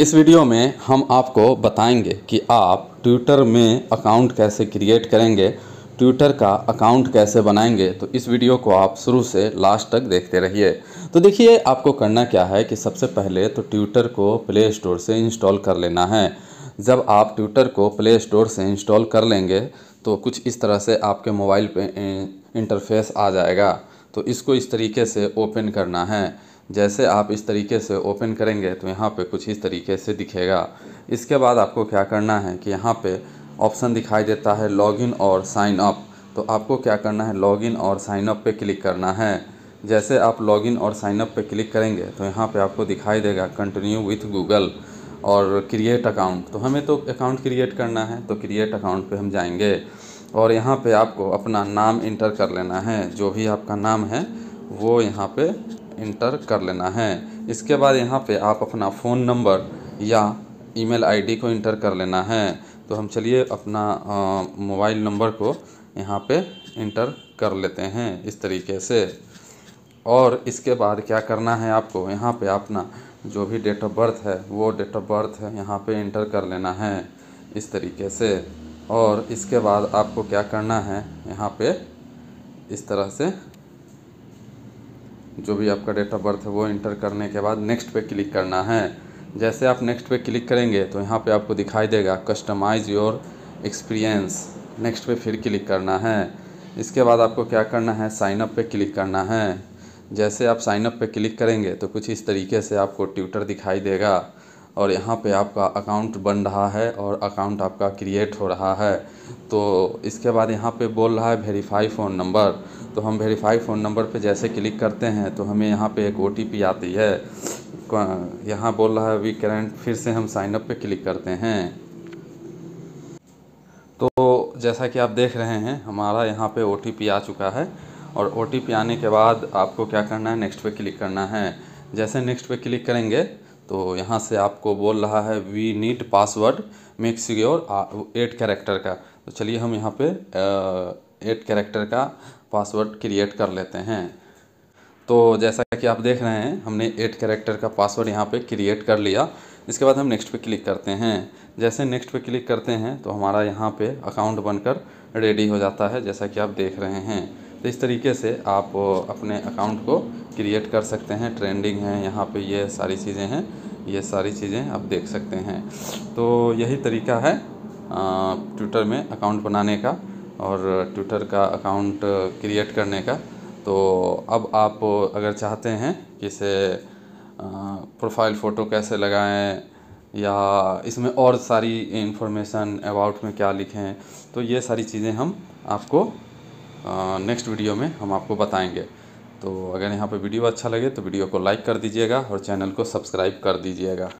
इस वीडियो में हम आपको बताएंगे कि आप ट्विटर में अकाउंट कैसे क्रिएट करेंगे ट्विटर का अकाउंट कैसे बनाएंगे तो इस वीडियो को आप शुरू से लास्ट तक देखते रहिए तो देखिए आपको करना क्या है कि सबसे पहले तो ट्विटर को प्ले स्टोर से इंस्टॉल कर लेना है जब आप ट्विटर को प्ले स्टोर से इंस्टॉल कर लेंगे तो कुछ इस तरह से आपके मोबाइल पे इंटरफेस आ जाएगा तो इसको इस तरीके से ओपन करना है जैसे आप इस तरीके से ओपन करेंगे तो यहाँ पे कुछ इस तरीके से दिखेगा इसके बाद आपको क्या करना है कि यहाँ पे ऑप्शन दिखाई देता है लॉगिन और साइन अप तो आपको क्या करना है लॉगिन और साइन अप पे क्लिक करना है जैसे आप लॉगिन और साइन अप पे क्लिक करेंगे तो यहाँ पे आपको दिखाई देगा कंटिन्यू विथ गूगल और क्रिएट अकाउंट तो हमें तो अकाउंट क्रिएट करना है तो क्रिएट अकाउंट पर हम जाएँगे और यहाँ पर आपको अपना नाम इंटर कर लेना है जो भी आपका नाम है वो यहाँ पे इंटर कर लेना है इसके बाद यहाँ पे आप अपना फ़ोन नंबर या ईमेल आईडी को इंटर कर लेना है तो हम चलिए अपना मोबाइल नंबर को यहाँ पे इंटर कर लेते हैं इस तरीके से और इसके बाद क्या करना है आपको यहाँ पे अपना जो भी डेट ऑफ बर्थ है वो डेट ऑफ बर्थ है यहाँ पे इंटर कर लेना है इस तरीके से और इसके बाद आपको क्या करना है यहाँ पे इस तरह से जो भी आपका डेट ऑफ बर्थ है वो इंटर करने के बाद नेक्स्ट पे क्लिक करना है जैसे आप नेक्स्ट पे क्लिक करेंगे तो यहाँ पे आपको दिखाई देगा कस्टमाइज़ योर एक्सपीरियंस नेक्स्ट पे फिर क्लिक करना है इसके बाद आपको क्या करना है साइनअप पे क्लिक करना है जैसे आप साइनअप पे क्लिक करेंगे तो कुछ इस तरीके से आपको ट्विटर दिखाई देगा और यहाँ पे आपका अकाउंट बन रहा है और अकाउंट आपका क्रिएट हो रहा है तो इसके बाद यहाँ पे बोल रहा है वेरीफ़ाई फ़ोन नंबर तो हम वेरीफ़ाई फ़ोन नंबर पे जैसे क्लिक करते हैं तो हमें यहाँ पे एक ओ आती है यहाँ बोल रहा है वी करेंट फिर से हम साइनअप पे क्लिक करते हैं तो जैसा कि आप देख रहे हैं हमारा यहाँ पे ओ आ चुका है और ओ आने के बाद आपको क्या करना है नेक्स्ट पे क्लिक करना है जैसे नेक्स्ट पे क्लिक करेंगे तो यहाँ से आपको बोल रहा है we need password makes your eight character का तो चलिए हम यहाँ पे एट कैरेक्टर का पासवर्ड क्रिएट कर लेते हैं तो जैसा कि आप देख रहे हैं हमने एट कैरेक्टर का पासवर्ड यहाँ पे क्रिएट कर लिया इसके बाद हम नेक्स्ट पे क्लिक करते हैं जैसे नेक्स्ट पे क्लिक करते हैं तो हमारा यहाँ पे अकाउंट बनकर रेडी हो जाता है जैसा कि आप देख रहे हैं तो इस तरीके से आप अपने अकाउंट को क्रिएट कर सकते हैं ट्रेंडिंग है यहाँ पर ये सारी चीज़ें हैं ये सारी चीज़ें आप देख सकते हैं तो यही तरीका है ट्विटर में अकाउंट बनाने का और ट्विटर का अकाउंट क्रिएट करने का तो अब आप अगर चाहते हैं कि इसे प्रोफाइल फ़ोटो कैसे लगाएं या इसमें और सारी इन्फॉर्मेशन अबाउट में क्या लिखें तो ये सारी चीज़ें हम आपको नेक्स्ट वीडियो में हम आपको बताएंगे तो अगर यहाँ पे वीडियो अच्छा लगे तो वीडियो को लाइक कर दीजिएगा और चैनल को सब्सक्राइब कर दीजिएगा